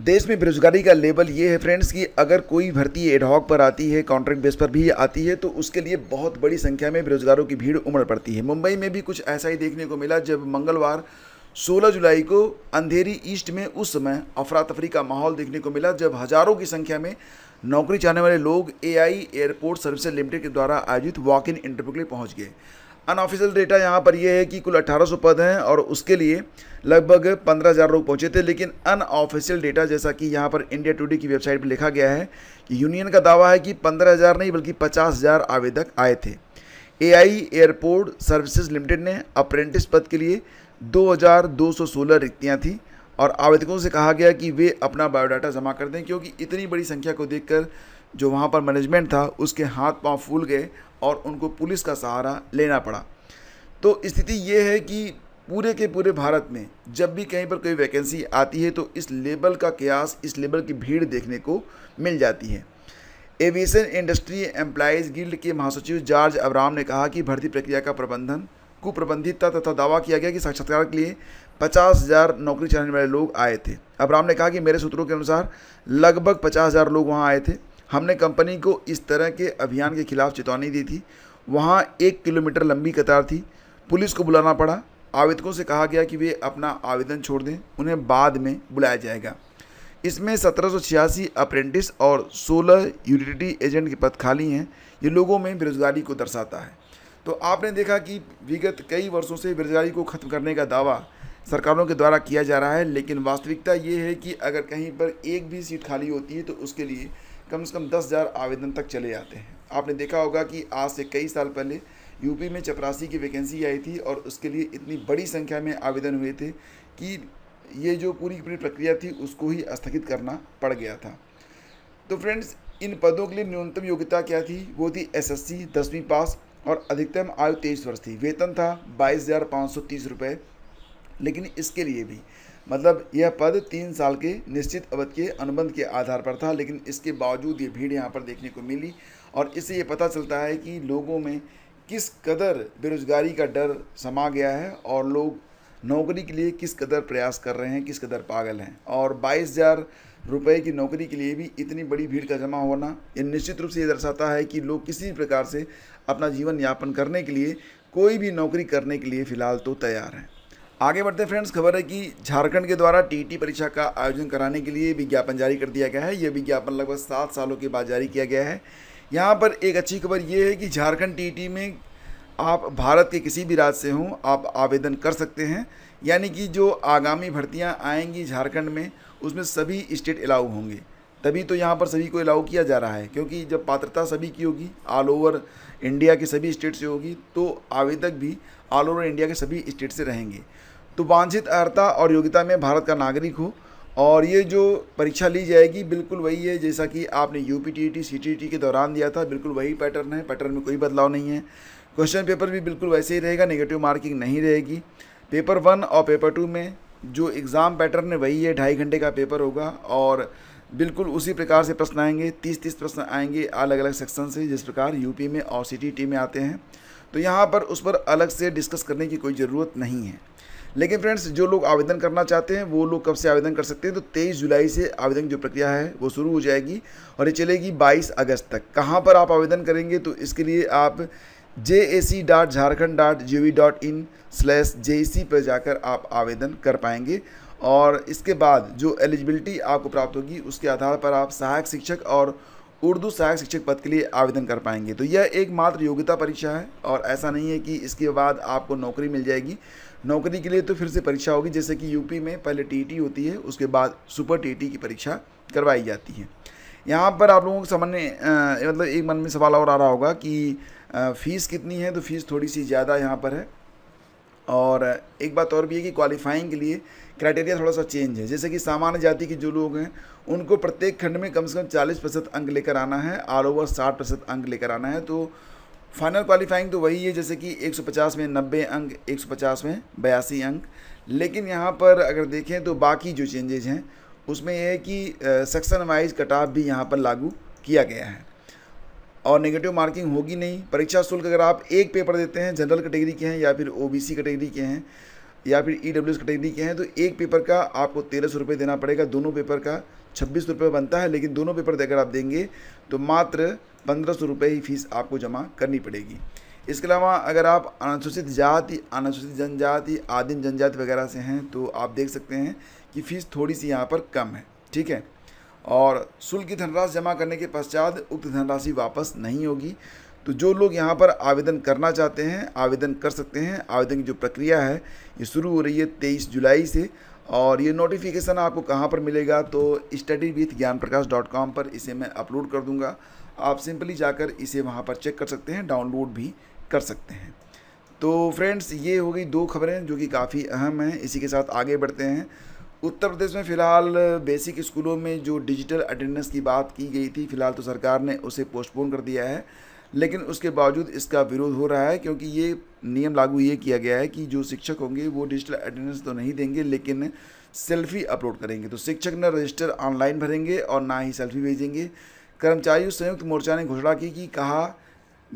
देश में बेरोजगारी का लेवल ये है फ्रेंड्स कि अगर कोई भर्ती एडहॉक पर आती है कॉन्ट्रैक्ट बेस पर भी आती है तो उसके लिए बहुत बड़ी संख्या में बेरोजगारों की भीड़ उमड़ पड़ती है मुंबई में भी कुछ ऐसा ही देखने को मिला जब मंगलवार 16 जुलाई को अंधेरी ईस्ट में उस समय अफरा तफरी का माहौल देखने को मिला जब हज़ारों की संख्या में नौकरी चाहने वाले लोग ए एयरपोर्ट सर्विसेज लिमिटेड के द्वारा आयोजित वॉक इन इंटरव्यू के लिए पहुँच गए अनऑफिशियल डेटा यहाँ पर यह है कि कुल 1800 पद हैं और उसके लिए लगभग 15000 लोग पहुँचे थे लेकिन अनऑफिशियल डेटा जैसा कि यहाँ पर इंडिया टुडे की वेबसाइट पर लिखा गया है कि यूनियन का दावा है कि 15000 नहीं बल्कि 50000 आवेदक आए थे एआई एयरपोर्ट सर्विसेज लिमिटेड ने अप्रेंटिस पद के लिए दो रिक्तियाँ थीं और आवेदकों से कहा गया कि वे अपना बायोडाटा जमा कर दें क्योंकि इतनी बड़ी संख्या को देखकर जो वहाँ पर मैनेजमेंट था उसके हाथ पाँव फूल गए और उनको पुलिस का सहारा लेना पड़ा तो स्थिति ये है कि पूरे के पूरे भारत में जब भी कहीं पर कोई वैकेंसी आती है तो इस लेबल का क्यास इस लेबल की भीड़ देखने को मिल जाती है एविएशन इंडस्ट्री एम्प्लाइज गिल्ड के महासचिव जॉर्ज अब्राम ने कहा कि भर्ती प्रक्रिया का प्रबंधन कुप्रबंधित था तथा दावा किया गया कि साक्षात्कार के लिए पचास हज़ार नौकरी चाहने वाले लोग आए थे अब्राम ने कहा कि मेरे सूत्रों के अनुसार लगभग पचास हज़ार लोग वहाँ आए थे हमने कंपनी को इस तरह के अभियान के खिलाफ चेतावनी दी थी वहाँ एक किलोमीटर लंबी कतार थी पुलिस को बुलाना पड़ा आवेदकों से कहा गया कि वे अपना आवेदन छोड़ दें उन्हें बाद में बुलाया जाएगा इसमें सत्रह अप्रेंटिस और 16 यूटिलिटी एजेंट के पद खाली हैं ये लोगों में बेरोजगारी को दर्शाता है तो आपने देखा कि विगत कई वर्षों से बेरोजगारी को ख़त्म करने का दावा सरकारों के द्वारा किया जा रहा है लेकिन वास्तविकता ये है कि अगर कहीं पर एक भी सीट खाली होती है तो उसके लिए कम से कम दस हज़ार आवेदन तक चले जाते हैं आपने देखा होगा कि आज से कई साल पहले यूपी में चपरासी की वैकेंसी आई थी और उसके लिए इतनी बड़ी संख्या में आवेदन हुए थे कि ये जो पूरी पूरी प्रक्रिया थी उसको ही स्थगित करना पड़ गया था तो फ्रेंड्स इन पदों के लिए न्यूनतम योग्यता क्या थी वो थी एस एस दसवीं पास और अधिकतम आयु तेईस वर्ष थी वेतन था बाईस हज़ार पाँच सौ तीस रुपये लेकिन इसके लिए भी मतलब यह पद तीन साल के निश्चित अवधि के अनुबंध के आधार पर था लेकिन इसके बावजूद ये भीड़ यहाँ पर देखने को मिली और इससे ये पता चलता है कि लोगों में किस कदर बेरोजगारी का डर समा गया है और लोग नौकरी के लिए किस कदर प्रयास कर रहे हैं किस कदर पागल हैं और बाईस हज़ार रुपये की नौकरी के लिए भी इतनी बड़ी भीड़ का जमा होना ये निश्चित रूप से ये दर्शाता है कि लोग किसी भी प्रकार से अपना जीवन यापन करने के लिए कोई भी नौकरी करने के लिए फ़िलहाल तो तैयार हैं आगे बढ़ते हैं फ्रेंड्स खबर है कि झारखंड के द्वारा टीटी परीक्षा का आयोजन कराने के लिए विज्ञापन जारी कर दिया गया है यह विज्ञापन लगभग सात सालों के बाद जारी किया गया है यहाँ पर एक अच्छी खबर ये है कि झारखंड टीटी में आप भारत के किसी भी राज्य से हों आप आवेदन कर सकते हैं यानी कि जो आगामी भर्तियाँ आएंगी झारखंड में उसमें सभी स्टेट अलाउ होंगे तभी तो यहाँ पर सभी को अलाउ किया जा रहा है क्योंकि जब पात्रता सभी की होगी ऑल ओवर इंडिया के सभी स्टेट से होगी तो आवेदक भी ऑल ओवर इंडिया के सभी स्टेट से रहेंगे तो वांछित अर्थता और योग्यता में भारत का नागरिक हो और ये जो परीक्षा ली जाएगी बिल्कुल वही है जैसा कि आपने U P T T T के दौरान दिया था बिल्कुल वही पैटर्न है पैटर्न में कोई बदलाव नहीं है क्वेश्चन पेपर भी बिल्कुल वैसे ही रहेगा नेगेटिव मार्किंग नहीं रहेगी पेपर वन और पेपर टू में जो एग्ज़ाम पैटर्न है वही है ढाई घंटे का पेपर होगा और बिल्कुल उसी प्रकार से प्रश्न आएंगे तीस तीस प्रश्न आएंगे अलग अलग सेक्शन से जिस प्रकार यूपी में और सी टी में आते हैं तो यहाँ पर उस पर अलग से डिस्कस करने की कोई ज़रूरत नहीं है लेकिन फ्रेंड्स जो लोग आवेदन करना चाहते हैं वो लोग कब से आवेदन कर सकते हैं तो तेईस जुलाई से आवेदन जो प्रक्रिया है वो शुरू हो जाएगी और ये चलेगी बाईस अगस्त तक कहाँ पर आप आवेदन करेंगे तो इसके लिए आप J A C dot Jharkhand dot G V dot in slash J C पर जाकर आप आवेदन कर पाएंगे और इसके बाद जो एलिजिबिलिटी आपको प्राप्त होगी उसके आधार पर आप सहायक शिक्षक और उर्दू सहायक शिक्षक पद के लिए आवेदन कर पाएंगे तो यह एकमात्र योग्यता परीक्षा है और ऐसा नहीं है कि इसके बाद आपको नौकरी मिल जाएगी नौकरी के लिए तो फिर से परीक्षा होगी जैसे कि यूपी में पहले टीटी होती है उसके बाद सुपर टीटी की परीक्षा करवाई जाती है यहाँ पर आप लोगों को समझने मतलब एक मन में सवाल और आ रहा होगा कि फीस कितनी है तो फीस थोड़ी सी ज़्यादा यहाँ पर है और एक बात और भी है कि क्वालिफाइंग के लिए क्राइटेरिया थोड़ा सा चेंज है जैसे कि सामान्य जाति के जो लोग हैं उनको प्रत्येक खंड में कम से कम चालीस प्रतिशत अंक लेकर आना है ऑल ओवर साठ प्रतिशत अंक लेकर आना है तो फाइनल क्वालिफाइंग तो वही है जैसे कि 150 में 90 अंक 150 में बयासी अंक लेकिन यहाँ पर अगर देखें तो बाकी जो चेंजेज हैं उसमें यह है कि सेक्शन वाइज कट भी यहाँ पर लागू किया गया है और नेगेटिव मार्किंग होगी नहीं परीक्षा शुल्क अगर आप एक पेपर देते हैं जनरल कैटेगरी के हैं या फिर ओबीसी कैटेगरी के हैं या फिर ई डब्ल्यू कैटेगरी के हैं तो एक पेपर का आपको तेरह सौ रुपये देना पड़ेगा दोनों पेपर का छब्बीस रुपये बनता है लेकिन दोनों पेपर देकर आप देंगे तो मात्र पंद्रह सौ रुपये ही फीस आपको जमा करनी पड़ेगी इसके अलावा अगर आप अनुसूचित जाति अनुसूचित जनजाति आदिम जनजाति वगैरह से हैं तो आप देख सकते हैं कि फ़ीस थोड़ी सी यहाँ पर कम है ठीक है और शुल्क की धनराशि जमा करने के पश्चात उक्त धनराशि वापस नहीं होगी तो जो लोग यहाँ पर आवेदन करना चाहते हैं आवेदन कर सकते हैं आवेदन की जो प्रक्रिया है ये शुरू हो रही है तेईस जुलाई से और ये नोटिफिकेशन आपको कहाँ पर मिलेगा तो स्टडी विथ ज्ञान प्रकाश डॉट कॉम पर इसे मैं अपलोड कर दूँगा आप सिंपली जाकर इसे वहाँ पर चेक कर सकते हैं डाउनलोड भी कर सकते हैं तो फ्रेंड्स ये हो गई दो खबरें जो कि काफ़ी अहम हैं इसी के साथ आगे बढ़ते हैं उत्तर प्रदेश में फ़िलहाल बेसिक स्कूलों में जो डिजिटल अटेंडेंस की बात की गई थी फ़िलहाल तो सरकार ने उसे पोस्टपोन कर दिया है लेकिन उसके बावजूद इसका विरोध हो रहा है क्योंकि ये नियम लागू ये किया गया है कि जो शिक्षक होंगे वो डिजिटल अटेंडेंस तो नहीं देंगे लेकिन सेल्फ़ी अपलोड करेंगे तो शिक्षक न रजिस्टर ऑनलाइन भरेंगे और ना ही सेल्फ़ी भेजेंगे कर्मचारी संयुक्त मोर्चा ने घोषणा की कि कहा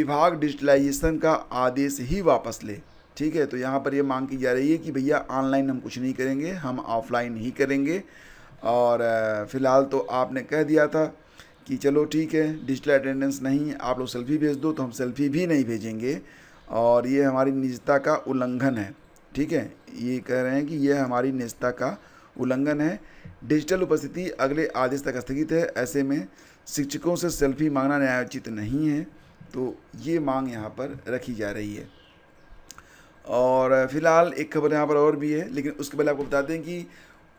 विभाग डिजिटलाइजेशन का आदेश ही वापस ले ठीक है तो यहाँ पर ये मांग की जा रही है कि भैया ऑनलाइन हम कुछ नहीं करेंगे हम ऑफलाइन ही करेंगे और फिलहाल तो आपने कह दिया था कि चलो ठीक है डिजिटल अटेंडेंस नहीं आप लोग सेल्फ़ी भेज दो तो हम सेल्फ़ी भी नहीं भेजेंगे और ये हमारी निजता का उल्लंघन है ठीक है ये कह रहे हैं कि यह हमारी निजता का उल्लंघन है डिजिटल उपस्थिति अगले आदेश तक स्थगित है ऐसे में शिक्षकों से सेल्फी मांगना न्यायोचित नहीं है तो ये मांग यहाँ पर रखी जा रही है और फ़िलहाल एक खबर यहाँ पर और भी है लेकिन उसके पहले आपको बता दें कि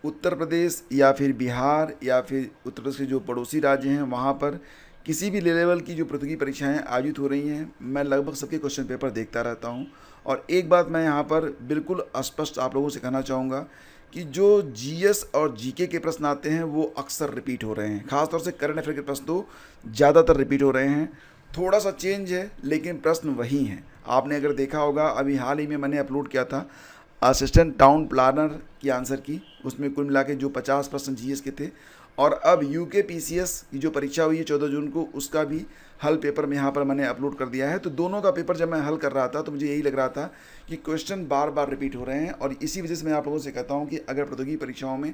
उत्तर प्रदेश या फिर बिहार या फिर उत्तर प्रदेश के जो पड़ोसी राज्य हैं वहाँ पर किसी भी ले लेवल की जो प्रतियोगी परीक्षाएं आयोजित हो रही हैं मैं लगभग सबके क्वेश्चन पेपर देखता रहता हूं और एक बात मैं यहां पर बिल्कुल स्पष्ट आप लोगों से कहना चाहूँगा कि जो जीएस और जीके के प्रश्न आते हैं वो अक्सर रिपीट हो रहे हैं खासतौर से करंट अफेयर के प्रश्न तो ज़्यादातर रिपीट हो रहे हैं थोड़ा सा चेंज है लेकिन प्रश्न वही हैं आपने अगर देखा होगा अभी हाल ही में मैंने अपलोड किया था असिस्टेंट टाउन प्लानर की आंसर की उसमें कुल मिला के जो 50 परसेंट जी के थे और अब यू के पी की जो परीक्षा हुई है चौदह जून को उसका भी हल पेपर में यहाँ पर मैंने अपलोड कर दिया है तो दोनों का पेपर जब मैं हल कर रहा था तो मुझे यही लग रहा था कि क्वेश्चन बार बार रिपीट हो रहे हैं और इसी वजह से मैं आप लोगों से कहता हूँ कि अगर प्रौद्योगिकी परीक्षाओं में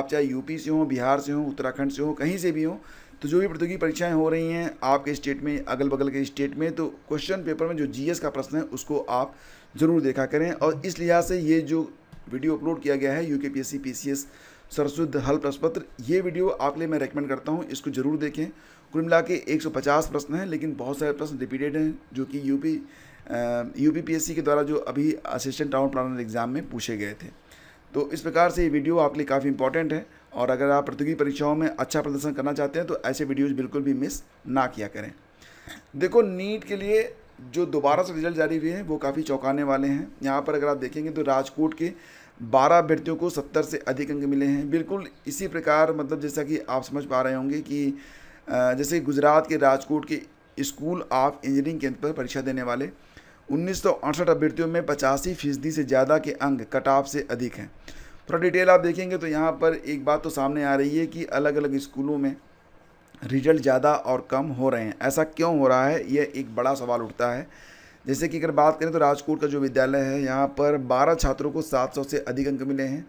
आप चाहे यूपी से हों बिहार से हों उत्तराखंड से हों कहीं से भी हों तो जो भी प्रौद्योगिकी परीक्षाएँ हो रही हैं आपके स्टेट में अगल बगल के स्टेट में तो क्वेश्चन पेपर में जो जी का प्रश्न है उसको आप ज़रूर देखा करें और इस लिहाज से ये जो वीडियो अपलोड किया गया है यू के पी एस सरस्वत हल पत्र ये वीडियो आपके लिए मैं रेकमेंड करता हूँ इसको जरूर देखें कुल मिला के एक प्रश्न हैं लेकिन बहुत सारे प्रश्न रिपीटेड हैं जो कि यूपी यूपीपीएससी के द्वारा जो अभी असिस्टेंट टाउन प्लानर एग्ज़ाम में पूछे गए थे तो इस प्रकार से ये वीडियो आपके लिए काफ़ी इंपॉर्टेंट है और अगर आप प्रतियोगी परीक्षाओं में अच्छा प्रदर्शन करना चाहते हैं तो ऐसे वीडियोज़ बिल्कुल भी मिस ना किया करें देखो नीट के लिए जो दोबारा से रिजल्ट जारी हुए हैं वो काफ़ी चौंकाने वाले हैं यहाँ पर अगर आप देखेंगे तो राजकोट के बारह अभ्यर्थियों को सत्तर से अधिक अंक मिले हैं बिल्कुल इसी प्रकार मतलब जैसा कि आप समझ पा रहे होंगे कि जैसे गुजरात के राजकोट के स्कूल ऑफ इंजीनियरिंग केंद्र पर परीक्षा देने वाले उन्नीस अभ्यर्थियों में पचासी फीसदी से ज़्यादा के अंक ऑफ से अधिक हैं थोड़ा डिटेल आप देखेंगे तो यहाँ पर एक बात तो सामने आ रही है कि अलग अलग स्कूलों में रिजल्ट ज़्यादा और कम हो रहे हैं ऐसा क्यों हो रहा है यह एक बड़ा सवाल उठता है जैसे कि अगर बात करें तो राजकोट का जो विद्यालय है यहाँ पर 12 छात्रों को 700 से अधिक अंक मिले हैं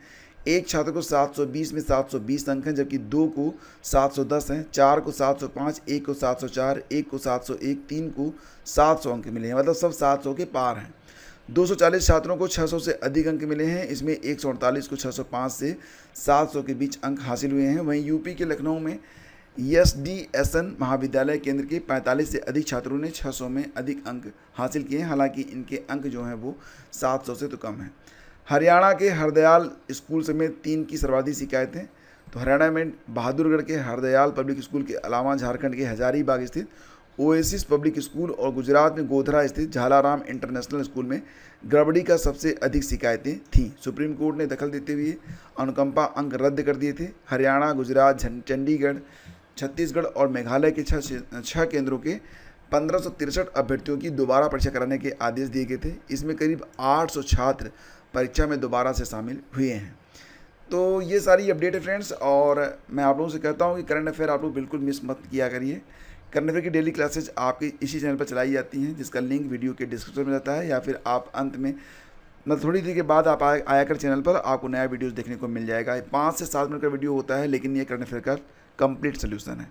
एक छात्र को 720 में 720 अंक हैं जबकि दो को 710 हैं चार को 705 एक को 704 एक को 701 तीन को 700 अंक मिले हैं मतलब सब 700 के पार हैं 240 छात्रों को 600 से अधिक अंक मिले हैं इसमें एक को 605 से 700 के बीच अंक हासिल हुए हैं वहीं यूपी के लखनऊ में ईएसडीएसएन e महाविद्यालय केंद्र के 45 से अधिक छात्रों ने 600 में अधिक अंक हासिल किए हैं हालांकि इनके अंक जो हैं वो 700 से तो कम हैं हरियाणा के हरदयाल स्कूल समेत तीन की सर्वाधिक शिकायतें तो हरियाणा में बहादुरगढ़ के हरदयाल पब्लिक स्कूल के अलावा झारखंड के हजारीबाग स्थित ओएसिस पब्लिक स्कूल और गुजरात में गोधरा स्थित झालाराम इंटरनेशनल स्कूल में गड़बड़ी का सबसे अधिक शिकायतें थीं सुप्रीम कोर्ट ने दखल देते हुए अनुकंपा अंक रद्द कर दिए थे हरियाणा गुजरात चंडीगढ़ छत्तीसगढ़ और मेघालय के छः छः केंद्रों के पंद्रह अभ्यर्थियों की दोबारा परीक्षा कराने के आदेश दिए गए थे इसमें करीब 800 छात्र परीक्षा में दोबारा से शामिल हुए हैं तो ये सारी अपडेट है फ्रेंड्स और मैं आप लोगों से कहता हूँ कि करंट अफेयर आप लोग बिल्कुल मिस मत किया करिए करंट अफेयर की डेली क्लासेज आपके इसी चैनल पर चलाई जाती हैं जिसका लिंक वीडियो के डिस्क्रिप्शन में रहता है या फिर आप अंत में मतलब थोड़ी देर के बाद आप आया कर चैनल पर आपको नया वीडियोस देखने को मिल जाएगा पाँच से सात मिनट का वीडियो होता है लेकिन ये करंट अफेयर का कंप्लीट सोल्यूसन है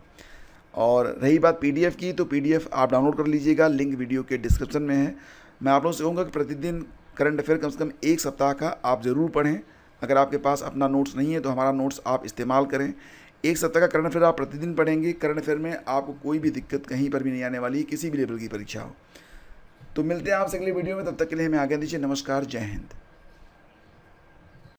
और रही बात पी की तो पी आप डाउनलोड कर लीजिएगा लिंक वीडियो के डिस्क्रिप्शन में है मैं आप लोगों से कहूँगा कि प्रतिदिन करंट अफेयर कम से कम एक सप्ताह का आप ज़रूर पढ़ें अगर आपके पास अपना नोट्स नहीं है तो हमारा नोट्स आप इस्तेमाल करें एक सप्ताह का करंट अफेयर आप प्रतिदिन पढ़ेंगे करंट अफेयर में आपको कोई भी दिक्कत कहीं पर भी नहीं आने वाली किसी भी लेवल की परीक्षा हो तो मिलते हैं आपसे अगले वीडियो में तब तक के लिए हमें आगे दीजिए नमस्कार जय हिंद